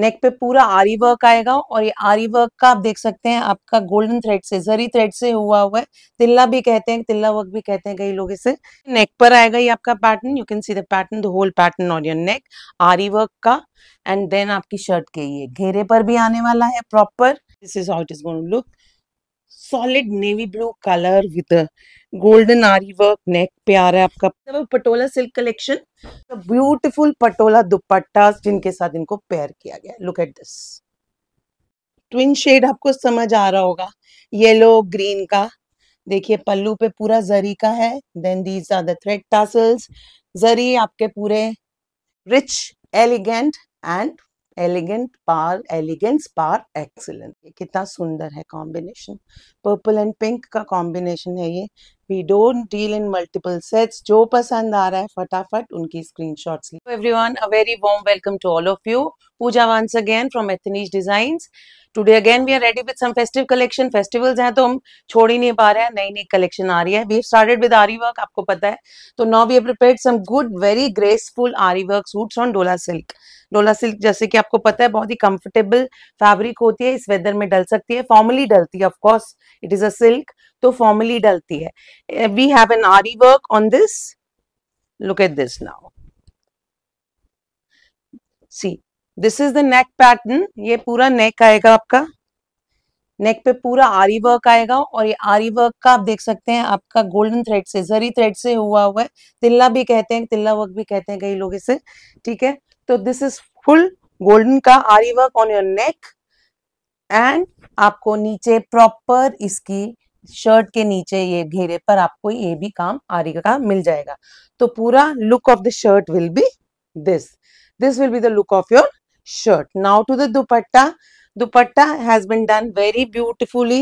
नेक पे पूरा आरी वर्क आएगा और ये आरी वर्क का आप देख सकते हैं आपका गोल्डन थ्रेड से जरी थ्रेड से हुआ हुआ है तिल्ला भी कहते हैं तिल्ला वर्क भी कहते हैं कई लोग इसे नेक पर आएगा ये आपका pattern you can see the pattern the whole pattern on your neck aari work का एंड देन आपकी शर्ट के ये घेरे पर भी आने वाला है proper this is how it is going look solid navy blue colour with golden aari work neck पे आ रहा है आपका Patola silk collection beautiful Patola dupatta जिनके साथ इनको पेयर किया गया look at this twin shade आपको समझ आ रहा होगा येलो ग्रीन का देखिए पल्लू पे पूरा जरी का है then these are the thread tassels zari आपके पूरे rich elegant and elegant par elegance par excellent ये कितना सुंदर है कॉम्बिनेशन पर्पल एंड पिंक का कॉम्बिनेशन है ये we don't deal in multiple sets जो पसंद आ रहा है फटाफट उनकी screen shots every one a very warm welcome to all of you Puja once again from Ethnies design today again we are ready with some festive collection festivals हैं तो हम छोड़ ही नहीं पा रहे हैं नई नई कलेक्शन आ रही है we have started with aari work आपको पता है तो now we have prepared some good very graceful aari work suits on Dola silk Dola silk जैसे कि आपको पता है बहुत ही कंफर्टेबल फैब्रिक होती है इस वेदर में डल सकती है फॉर्मली डलती है of course it is a silk तो फॉर्मली डलती है we have an aari work on this look at this now see this is the neck pattern ये पूरा नेक आएगा आपका नेक पे पूरा आरी वर्क आएगा और ये आरी वर्क का आप देख सकते हैं आपका गोल्डन थ्रेड से जरी थ्रेड से हुआ हुआ है तिल्ला भी कहते हैं तिल्ला वर्क भी कहते हैं कई लोग इसे ठीक है तो दिस इज फुल गोल्डन का aari work on your neck and आपको नीचे प्रॉपर इसकी शर्ट के नीचे ये घेरे पर आपको ये भी काम आरी का मिल जाएगा तो पूरा look of the shirt will be this this will be the look of your shirt. Now to the dupatta. Dupatta has been done very beautifully.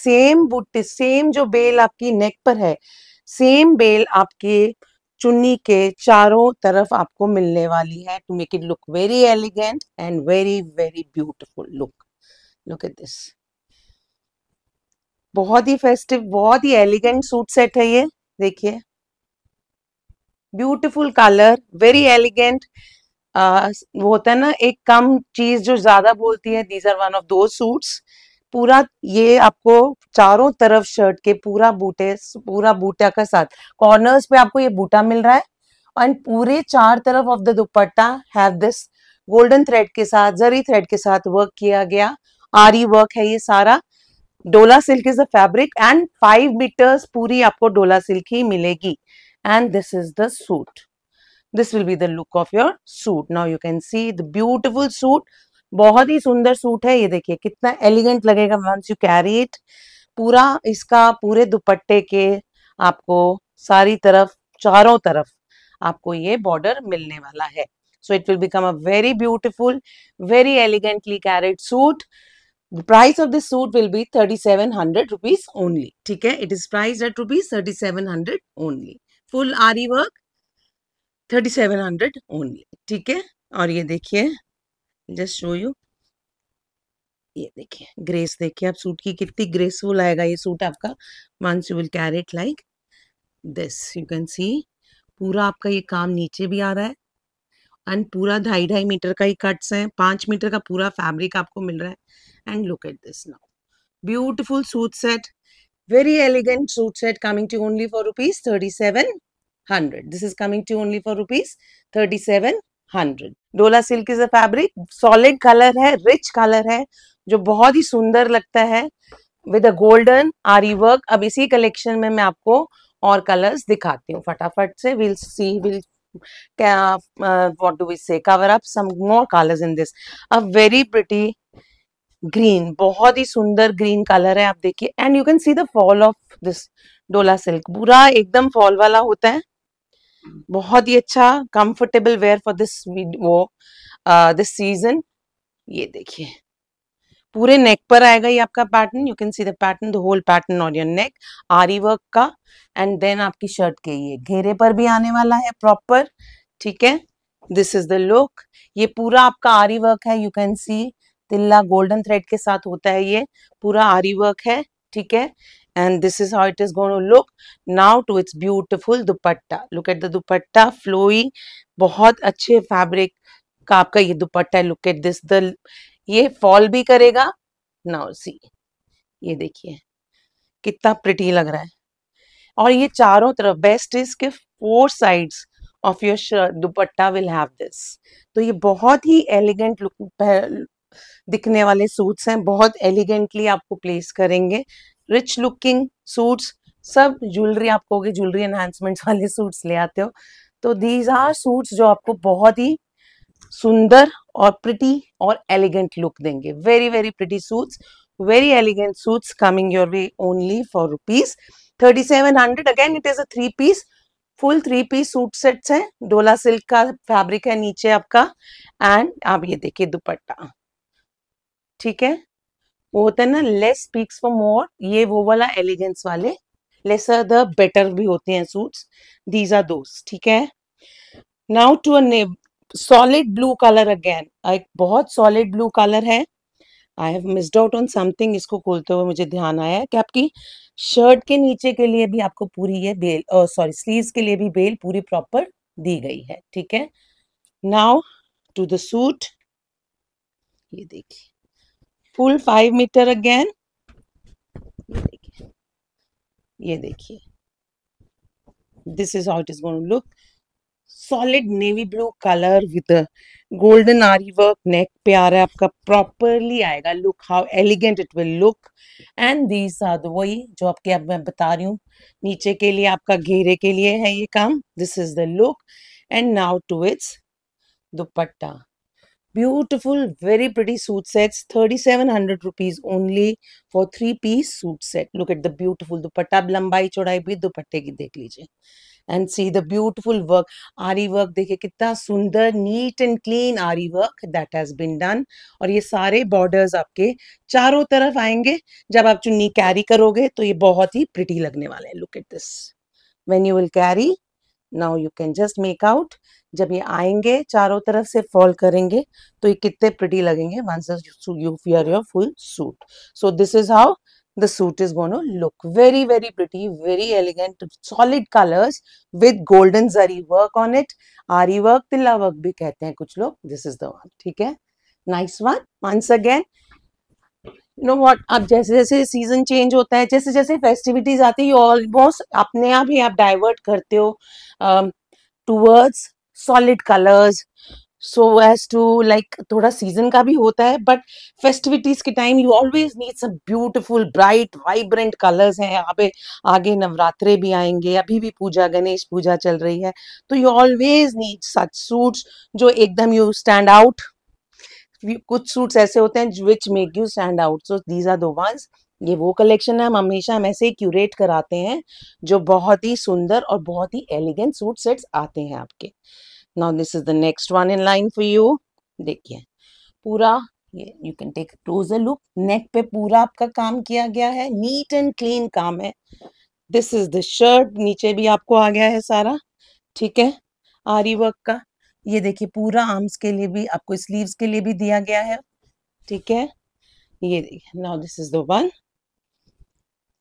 Same booty, same jo bail aapki neck par hai same bail aapke चुन्नी के चारों तरफ आपको मिलने वाली है to make it look very elegant and very very beautiful look look at this बहुत ही फेस्टिव बहुत ही एलिगेंट सूट सेट है ये देखिए beautiful colour very elegant uh, वो होता है ना एक कम चीज जो ज्यादा बोलती है these are one of those suits पूरा ये आपको चारों तरफ शर्ट के पूरा बूटे पूरा बूटा का साथ कॉर्नर्स पे आपको ये बूटा मिल रहा है एंड पूरे चार तरफ of the dupatta have this golden thread के साथ जरी थ्रेड के साथ वर्क किया गया आरी वर्क है ये सारा Dola silk is the fabric and five metres पूरी आपको डोला सिल्क ही मिलेगी and this is the suit this will be the look of your suit now you can see the beautiful suit बहुत ही सुंदर सूट है ये देखिए कितना एलिगेंट लगेगा वंस यू कैरी इट पूरा इसका पूरे दुपट्टे के आपको सारी तरफ चारों तरफ आपको ये बॉर्डर मिलने वाला है so it will become a very beautiful very elegantly carried suit the price of this suit will be thirty seven hundred rupees only ठीक है it is priced at rupees thirty seven hundred only full aari work thirty seven hundred only ठीक है और ये देखिए just show you ये देखिए grace देखिए आप सूट की कितनी ग्रेसफुल आएगा ये सूट आपका once you will carry it like this you can see पूरा आपका ये काम नीचे भी आ रहा है एंड पूरा ढाई ढाई मीटर का ही कट्स हैं पाँच मीटर का पूरा फैब्रिक आपको मिल रहा है and look at this now beautiful suit set very elegant suit set coming to only for rupees thirty seven 100. This is coming to only for rupees 3700. Dola silk is a fabric solid colour है rich colour है जो बहुत ही सुंदर लगता है with a golden aari work अब इसी कलेक्शन में मैं आपको और कलर्स दिखाती हूँ फटाफट से विल सी विल क्या what do we say cover up some more colours in this a very pretty green बहुत ही सुंदर ग्रीन कलर है आप देखिए and you can see the fall of this Dola silk पूरा एकदम फॉल वाला होता है बहुत ही अच्छा कंफर्टेबल वेयर फॉर दिस वो दिस सीजन ये देखिए पूरे नेक पर आएगा ये आपका pattern you can see the pattern the whole pattern on your neck aari work का एंड देन आपकी शर्ट के ये घेरे पर भी आने वाला है प्रॉपर ठीक है दिस इज द लुक ये पूरा आपका आरी वर्क है you can see tilla golden thread के साथ होता है ये पूरा आरी वर्क है ठीक है and this is how it is going to look now to its beautiful dupatta look at the dupatta flowing बहुत अच्छे फैब्रिक का आपका ये दुपट्टा है लुक एट दिस द ये फॉल भी करेगा नाउ सी ये देखिए कितना प्रिटी लग रहा है और ये चारों तरफ बेस्ट इज के four sides of your shirt dupatta will have this तो ये बहुत ही एलिगेंट लुक दिखने वाले सूट्स हैं बहुत एलिगेंटली आपको प्लेस करेंगे रिच लुकिंग सूट्स सब ज्वेलरी आप कहोगे ज्वेलरी एनहांसमेंट्स वाले सूट्स ले आते हो तो दीज आर सूट्स जो आपको बहुत ही सुंदर और प्रिटी और एलिगेंट लुक देंगे very very pretty suits suits coming your way only for rupees thirty seven hundred again it is a three piece full three piece suit sets है Dola silk का फैब्रिक है नीचे आपका एंड आप ये देखिए दुपट्टा ठीक है वो होता है ना लेस स्पीक्स फॉर मोर ये वो वाला एलिगेंस वाले लेसर द बेटर भी होते हैं सूट्स दीज आर दोस्त ठीक है now to a solid blue colour again एक बहुत सॉलिड ब्लू कलर है I have missed out on something इसको खोलते हुए मुझे ध्यान आया है कि आपकी शर्ट के नीचे के लिए भी आपको पूरी ये बेल सॉरी स्लीव के लिए भी बेल पूरी प्रॉपर दी गई है ठीक है नाउ टू द सूट ये देखिए फुल फाइव मीटर अगेन ये देखिए this is how it is going look solid navy blue colour with golden aari work neck पे आ रहा है आपका प्रॉपरली आएगा look how elegant it will look and these are वही जो आपके अब मैं बता रही हूँ नीचे के लिए आपका घेरे के लिए है ये काम this is the look and now to its dupatta Beautiful, very pretty suit sets, 3700 rupees only for three piece suit set. Look at the beautiful dupatta, lambai chodai bhi dupatte ki dekh lijiye. And see the beautiful work, Ari work dekhe kitna sundar, neat and clean Ari work that has been done. और ये सारे borders आपके चारों तरफ आएंगे जब आप चुन्नी कैरी करोगे तो ये बहुत ही pretty लगने वाले हैं. Look at this. When you will carry, now you can just make out जब ये आएंगे चारों तरफ से फॉल करेंगे तो ये कितने प्रिटी लगेंगे your full suit so this is how the suit is gonna look very very pretty very elegant solid colours with golden zari work on it aari work tilla work भी कहते हैं कुछ लोग दिस इज दीक है nice one once again you know what अब जैसे जैसे सीजन चेंज होता है जैसे जैसे फेस्टिविटीज आती है ऑलमोस्ट अपने आप ही आप डाइवर्ट करते हो towards um, solid colours so as to like थोड़ा सीजन का भी होता है बट फेस्टिविटीज के time you always need some beautiful bright vibrant colours हैं यहाँ पे आगे नवरात्रे भी आएंगे अभी भी पूजा गणेश पूजा चल रही है तो you always need such suits जो एकदम यू स्टैंड आउट कुछ सूट्स ऐसे होते हैं which make you stand out so these are दो वंस ये वो कलेक्शन है हम हमेशा हम ऐसे ही क्यूरेट कराते हैं जो बहुत ही सुंदर और बहुत ही एलिगेंट सूट सेट्स आते हैं आपके now this is the next one in line for you देखिए पूरा you can take closer look neck पे पूरा आपका काम किया गया है नीट एंड क्लीन काम है दिस इज द शर्ट नीचे भी आपको आ गया है सारा ठीक है आरी वर्क का ये देखिए पूरा आर्म्स के लिए भी आपको स्लीव्स के लिए भी दिया गया है ठीक है ये देखिए now this is the one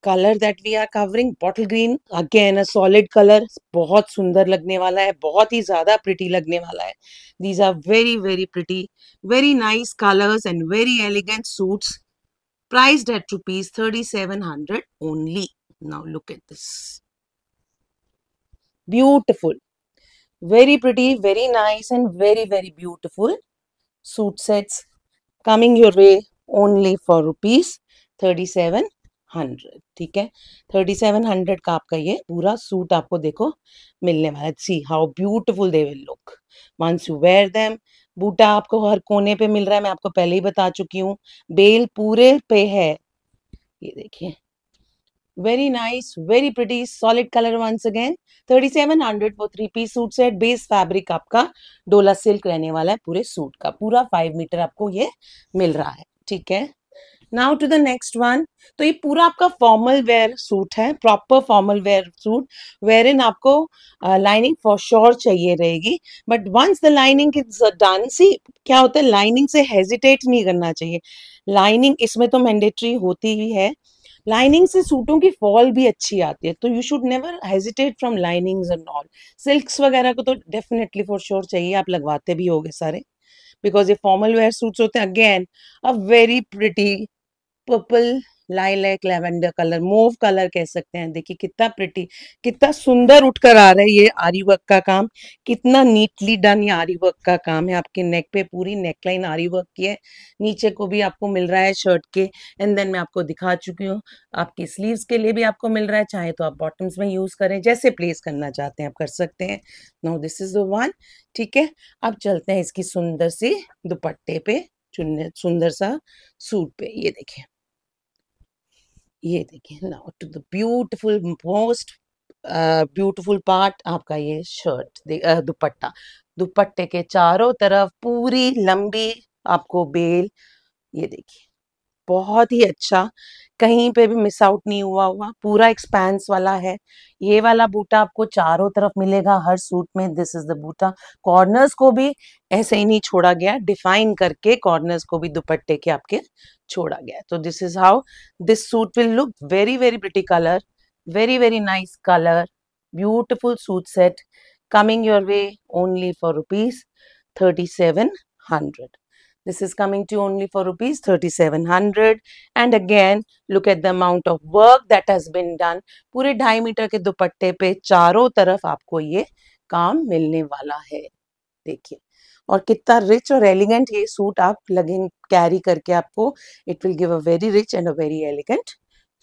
colour that we are covering bottle green again a solid colour बहुत सुंदर लगने वाला है बहुत ही ज्यादा प्रिटी लगने वाला है these are very very pretty very nice colours and very elegant suits priced at rupees thirty seven hundred only now look at this beautiful very pretty very nice and very very beautiful suit sets coming your way only for rupees thirty seven hundred ठीक है thirty seven hundred का आपका ये पूरा suit आपको देखो मिलने वाला है see how beautiful they will look once you wear them बूटा आपको हर कोने पे मिल रहा है मैं आपको पहले ही बता चुकी हूँ बेल पूरे पे है ये देखिए very nice very pretty solid colour once again thirty seven hundred वो three piece suit set base fabric आपका डोला सिल्क रहने वाला है पूरे सूट का पूरा फाइव मीटर आपको ये मिल रहा है ठीक है now to the next one तो ये पूरा आपका फॉर्मल वेयर सूट है proper formal wear suit wear इन आपको लाइनिंग फॉर श्योर चाहिए रहेगी but once the lining is done see क्या होता है लाइनिंग से हेजिटेट नहीं करना चाहिए लाइनिंग इसमें तो मैंडेटरी होती ही है लाइनिंग से सूटों की फॉल भी अच्छी आती है तो you should never hesitate from linings and all silks वगैरह को तो डेफिनेटली फॉर श्योर चाहिए आप लगवाते भी होगे सारे बिकॉज ये फॉर्मल वेयर सूट्स होते हैं again a very pretty purple lilac lavender colour mauve colour कह सकते हैं देखिए कितना प्रिटी कितना सुंदर उठकर आ रहा है ये आरी वर्क का काम कितना नीटली डन ये आरी वर्क का काम है आपके नेक पे पूरी नेकलाइन आरी वर्क की है नीचे को भी आपको मिल रहा है शर्ट के एंड देन मैं आपको दिखा चुकी हूँ आपके स्लीव्स के लिए भी आपको मिल रहा है चाहे तो आप बॉटम्स में यूज करें जैसे प्लेस करना चाहते हैं आप कर सकते हैं no this is the one ठीक है अब चलते हैं इसकी सुंदर सी दुपट्टे पे चुन सुंदर सा सूट पे ये देखिए ये देखिए now to the beautiful most beautiful part आपका ये शर्ट दुपट्टा दुपट्टे के चारों तरफ पूरी लंबी आपको बेल ये देखिए बहुत ही अच्छा कहीं पे भी मिस आउट नहीं हुआ हुआ पूरा एक्सपैंस वाला है ये वाला बूटा आपको चारों तरफ मिलेगा हर सूट में दिस इज द बूटा कॉर्नर्स को भी ऐसे ही नहीं छोड़ा गया डिफाइन करके कॉर्नर्स को भी दुपट्टे के आपके छोड़ा गया तो this is how this suit will look very very pretty colour very very nice colour beautiful suit set coming your way only for rupees thirty seven hundred This is coming to only for rupees 3700 and again look at the amount of work that has been done. pure ढाई metre के दुपट्टे पे चारों तरफ आपको ये काम मिलने वाला है देखिए और कितना रिच और एलिगेंट ये सूट आप लगेंगे कैरी करके आपको it will give a very rich and a very elegant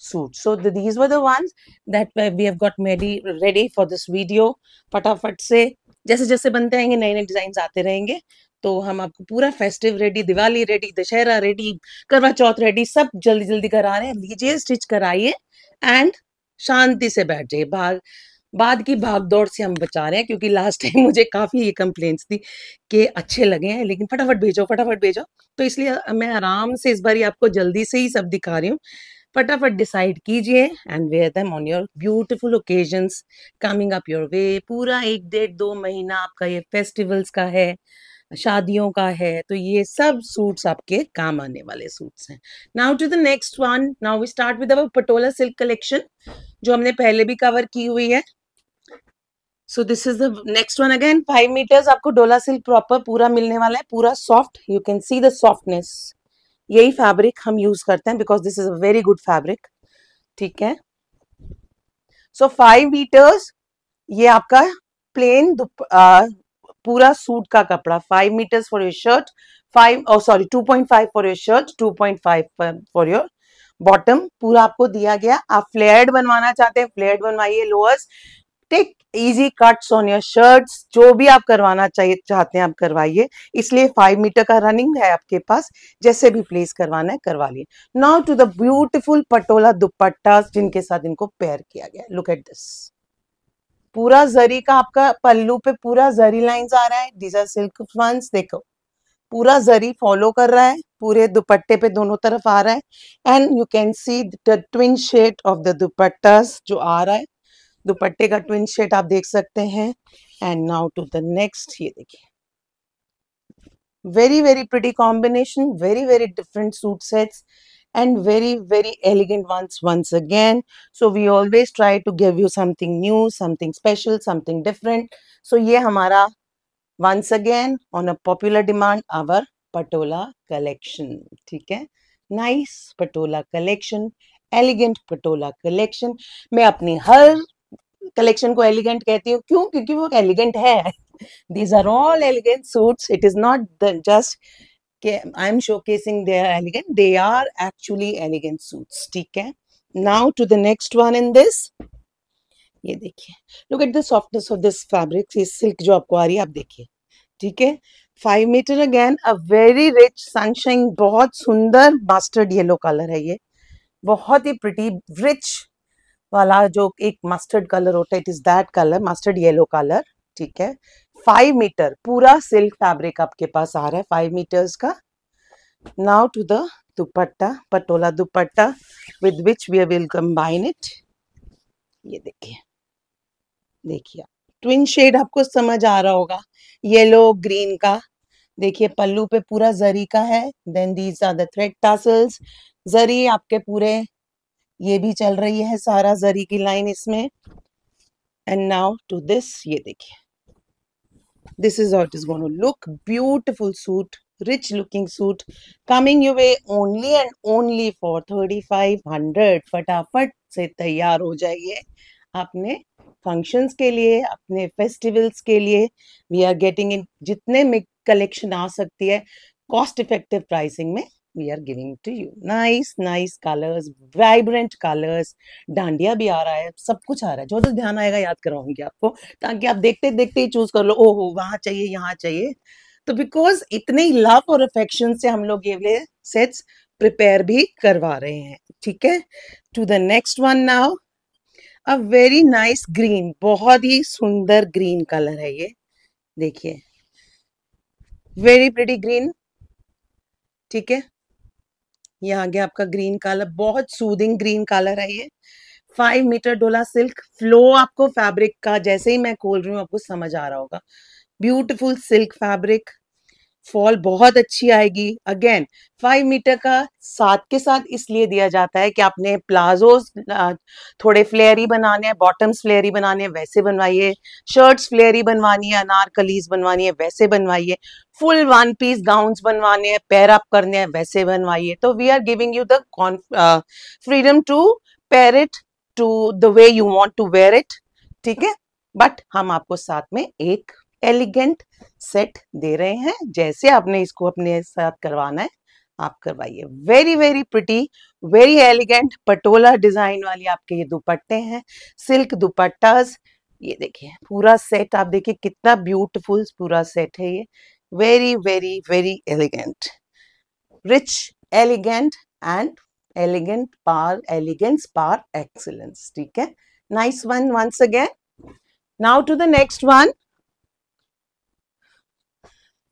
suit. So the, these were the ones that we have got ready ready for this video. फटाफट से जैसे जैसे बनते रहेंगे नए नए डिजाइन आते रहेंगे तो हम आपको पूरा festive ready Diwali ready Dussehra ready Karwa Chauth ready सब जल्दी जल्दी करा रहे हैं लीजिए स्टिच कराइए एंड शांति से बैठ जाइए भाग बाद की भाग दौड़ से हम बचा रहे हैं क्योंकि लास्ट टाइम मुझे काफ़ी ये कंप्लेंट्स थी कि अच्छे लगे हैं लेकिन फटाफट भेजो फटाफट भेजो तो इसलिए मैं आराम से इस बार आपको जल्दी से ही सब दिखा रही हूँ फटाफट डिसाइड कीजिए and wear them on your beautiful occasions coming up your way पूरा एक डेढ़ दो महीना आपका ये फेस्टिवल्स का है शादियों का है तो ये सब सूट्स आपके काम आने वाले सूट्स हैं now to the next one now we start with our patola silk collection जो हमने पहले भी कवर की हुई है so this is the next one again five metres आपको डोला सिल्क प्रॉपर पूरा मिलने वाला है पूरा soft you can see the softness यही फैब्रिक हम यूज करते हैं because this is a very good fabric ठीक है सो फाइव मीटर्स ये आपका प्लेन पूरा सूट का कपड़ा five metres for your shirt five और sorry two point five for your shirt two point five for your bottom पूरा आपको दिया गया आप फ्लेयर्ड बनवाना चाहते हैं फ्लेयर्ड बनवाइए lowers take easy cuts on your shirts जो भी आप करवाना चाहिए चाहते हैं आप करवाइए इसलिए फाइव मीटर का रनिंग है आपके पास जैसे भी प्लेस करवाना है करवा लिए now to the beautiful patola dupatta जिनके साथ इनको पेयर किया गया लुक एट दिस पूरा जरी का आपका पल्लू पे पूरा जरी लाइन आ रहा है दीज आर सिल्क वंस देखो पूरा जरी फॉलो कर रहा है पूरे दुपट्टे पे दोनों तरफ आ रहा है and you can see the twin shade of the dupattas जो आ रहा है दुपट्टे का ट्विन शेड आप देख सकते हैं and now to the next ये देखिए very very pretty combination very very different suit sets and very, very elegant ones once again. So we always try to give you something new, something special, something different. So ye hamara once again on a popular demand our patola collection. Okay? Nice patola collection, elegant patola collection. मैं अपनी हर collection elegant. Elegant कहती हूँ क्यों क्योंकि वो elegant है these are all elegant suits it is कि I am I'm they are elegant they are actually elegant suits. ठीक है. Now to the next one in this ये देखिए. Look at the softness of this fabric ये silk जो आपको आ रही है आप देखिए. ठीक है. Five metre again a very rich sunshine बहुत सुंदर मास्टर्ड येलो कलर है ये बहुत ही प्रिटी रिच वाला जो एक मस्टर्ड कलर होता है it is that colour mustard yellow colour ठीक है फाइव मीटर पूरा सिल्क फैब्रिक आपके पास आ रहा है फाइव मीटर्स का now to the dupatta patola dupatta with which we will combine it ये देखिए देखिए ट्विन शेड आपको समझ आ रहा होगा येलो ग्रीन का देखिए पल्लू पे पूरा जरी का है then these are the thread tassels zari आपके पूरे ये भी चल रही है सारा जरी की लाइन इसमें एंड नाउ टू दिस ये देखिए this is how it is going to look beautiful suit rich looking suit coming your way only and only for 3500 फटाफट से तैयार हो जाइए आपने फंक्शंस के लिए अपने फेस्टिवल्स के लिए वी आर गेटिंग इन जितने में कलेक्शन आ सकती है कॉस्ट इफेक्टिव प्राइसिंग में we are giving to you nice nice colors vibrant colors dandiya भी आ रहा है सब कुछ आ रहा है जो जो ध्यान आएगा याद कराऊंगी आपको ताकि आप देखते देखते ही चूज कर लो ओहो वहां चाहिए यहाँ चाहिए तो बिकॉज इतने ही लव और अफेक्शन से हम लोग ये वाले सेट्स प्रिपेयर भी करवा रहे हैं ठीक है to the next one now a very nice green बहुत ही सुंदर ग्रीन कलर है ये देखिए वेरी प्रिटी ग्रीन ठीक है ये आ गया आपका ग्रीन कलर बहुत सूदिंग ग्रीन कलर है ये फाइव मीटर डोला सिल्क फ्लो आपको फैब्रिक का जैसे ही मैं खोल रही हूँ आपको समझ आ रहा होगा ब्यूटीफुल सिल्क फैब्रिक फॉल बहुत अच्छी आएगी अगेन फाइव मीटर का साथ के साथ इसलिए दिया जाता है कि आपने प्लाजोज थोड़े फ्लेयरी बनाने हैं बॉटम्स फ्लेयरी बनाने हैं वैसे बनवाइए शर्ट्स फ्लेयरी बनवानी है अनारकलीज बनवानी है वैसे बनवाइए फुल वन पीस गाउन्स बनवाने हैं पेयर अप करने हैं वैसे बनवाइए तो we are giving you the freedom to pair it to the way you want to wear it ठीक है बट हम आपको साथ में एक एलिगेंट सेट दे रहे हैं जैसे आपने इसको अपने साथ करवाना है आप करवाइए very very pretty very elegant patola design वाली आपके ये दुपट्टे हैं सिल्क दुपट्टाज ये देखिए पूरा सेट आप देखिए कितना ब्यूटीफुल पूरा सेट है ये very very very elegant rich elegant and elegant par elegance par excellence ठीक है nice one once again now to the next one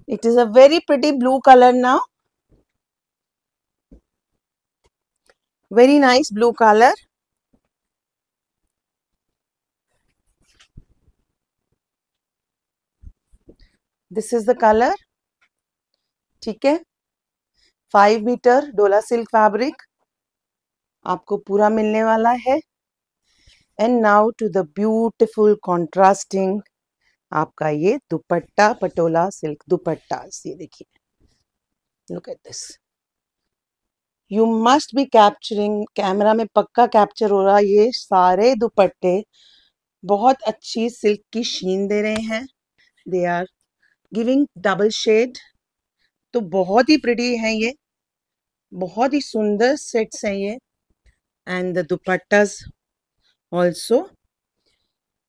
It is a very pretty blue color now. Very nice blue color. This is the color. ठीक hai 5 meter dola silk fabric aapko pura milne wala hai and now to the beautiful contrasting आपका ये दुपट्टा Patola silk dupatta ये देखिए look at this you must be capturing camera में पक्का capture हो रहा ये सारे दुपट्टे बहुत अच्छी सिल्क की शीन दे रहे हैं they are giving double shade तो बहुत ही प्रिटी है ये बहुत ही सुंदर सेट्स हैं ये and the dupattas also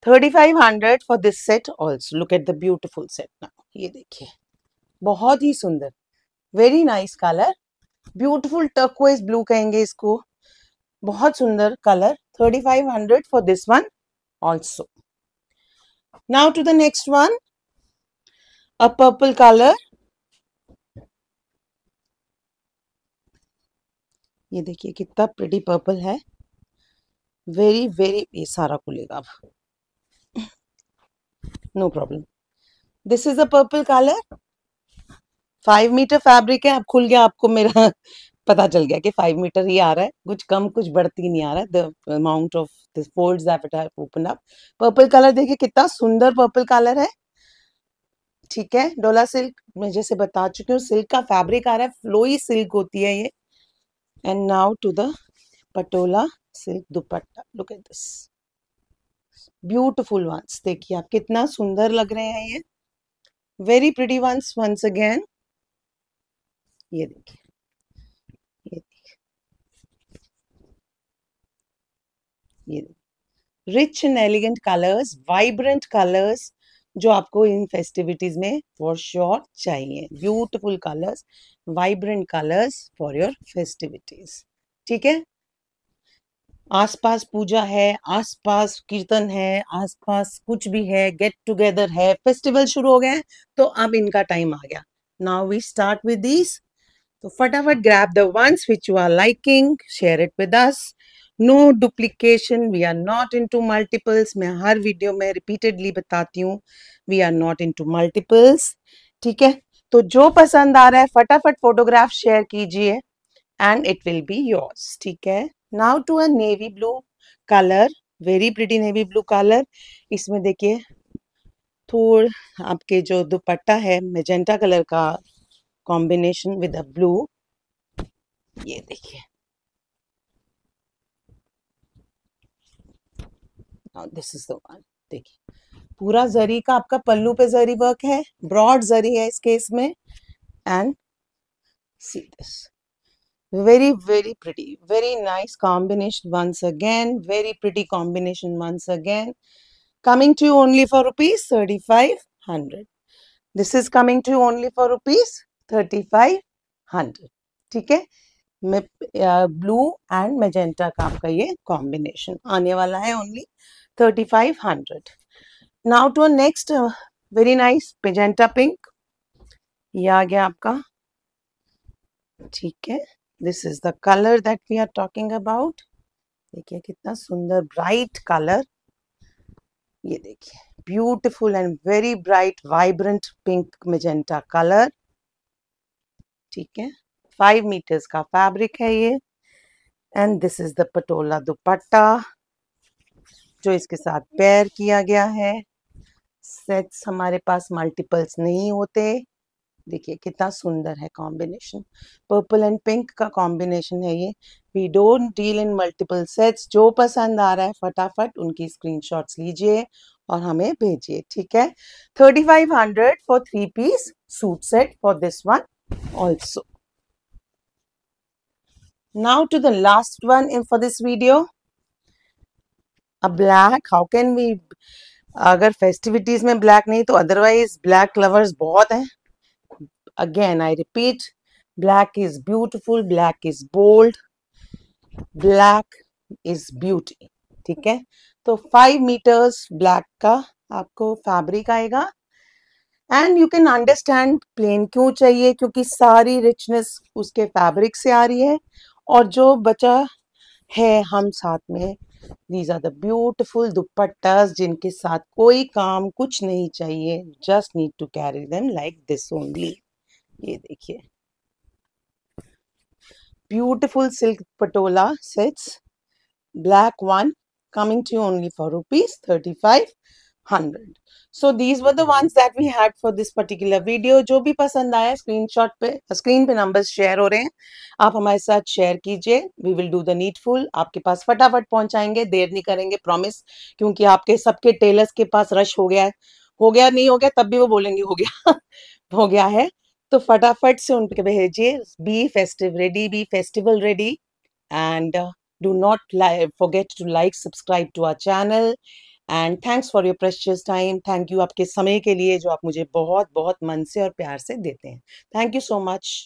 3500 for this set also look at the beautiful set ना ये देखिए बहुत ही सुंदर very nice colour beautiful turquoise blue कहेंगे इसको बहुत सुंदर colour 3500 for this one also now to the next one a purple colour ये देखिए कितना प्रिटी पर्पल है वेरी वेरी ये सारा खुलेगा अब no problem this is a purple colour five metre fabric है अब खुल गया आपको मेरा पता चल गया कि फाइव मीटर ही आ रहा है कुछ कम कुछ बढ़ती नहीं आ रहा है the amount of this fold open up purple colour देखिए कितना सुंदर पर्पल कलर है ठीक है डोला सिल्क मैं जैसे बता चुकी हूँ सिल्क का फैब्रिक आ रहा है फ्लोई सिल्क होती है ये and now to the patola silk dupatta look at this beautiful once देखिए आप कितना सुंदर लग रहे हैं ये very pretty once once again ये देखिए ये देखिए ये rich and elegant colours vibrant colours जो आपको इन फेस्टिविटीज में फॉर श्योर चाहिए beautiful colours vibrant colours for your festivities ठीक है आसपास पूजा है आसपास कीर्तन है आसपास कुछ भी है गेट टुगेदर है फेस्टिवल शुरू हो गए तो अब इनका टाइम आ गया now we start with this तो फटाफट grab the ones which you are liking share it with us no duplication we are not into टू मल्टीपल्स मैं हर वीडियो में रिपीटेडली बताती हूँ वी आर नॉट इन टू मल्टीपल्स ठीक है तो जो पसंद आ रहा है फटाफट फोटोग्राफ शेयर कीजिए and it will be yours ठीक है now to a navy blue colour very pretty navy blue colour इसमें देखिए थोड़ आपके जो दुपट्टा है मेजेंटा कलर का कॉम्बिनेशन विद अ ब्लू ये देखिए दिस इज द वन देखिए पूरा जरी का आपका पल्लू पे जरी वर्क है ब्रॉड जरी है इस केस में and see this very very pretty very nice combination once again very pretty combination once again coming to you only for rupees 3500 this is coming to you only for rupees 3500 ठीक है blue and magenta का आपका ये combination आने वाला है only 3500 now to next very nice magenta pink ये आ गया आपका ठीक है this is the colour that we are talking about देखिए कितना सुंदर ब्राइट कलर ये देखिए beautiful and very bright vibrant pink magenta colour ठीक है फाइव मीटर्स का फैब्रिक है ये and this is the patola dupatta जो इसके साथ पेयर किया गया है सेट्स हमारे पास मल्टीपल्स नहीं होते देखिए कितना सुंदर है कॉम्बिनेशन पर्पल एंड पिंक का कॉम्बिनेशन है ये we don't deal in multiple sets जो पसंद आ रहा है फटाफट उनकी स्क्रीनशॉट्स लीजिए और हमें भेजिए ठीक है thirty five hundred for three piece suit set for this one also now to the last one in for this video a black how can we अगर फेस्टिविटीज में ब्लैक नहीं तो अदरवाइज ब्लैक लवर्स बहुत हैं again i repeat black is beautiful black is bold black is beauty ठीक है तो five metres black का आपको फैब्रिक आएगा and you can understand plain क्यों चाहिए क्योंकि सारी रिचनेस उसके फैब्रिक से आ रही है और जो बचा है हम साथ में these are the beautiful dupattas जिनके साथ कोई काम कुछ नहीं चाहिए just need to carry them like this only ये देखिए beautiful silk patola sets black one coming to only for rupees thirty five hundred so these were ones that we had for this particular video जो भी पसंद आया shot पे screen पे number share हो रहे हैं आप हमारे साथ शेयर कीजिए we will do the needful आपके पास फटाफट पहुंचाएंगे देर नहीं करेंगे प्रॉमिस क्योंकि आपके सबके टेलर्स के पास रश हो गया है हो गया नहीं हो गया तब भी वो बोलेंगे हो गया हो गया है तो फटाफट से उनके भेजिए be festive ready be festival ready and do not forget to like subscribe to our channel and thanks for your precious time thank you आपके समय के लिए जो आप मुझे बहुत बहुत मन से और प्यार से देते हैं थैंक यू सो मच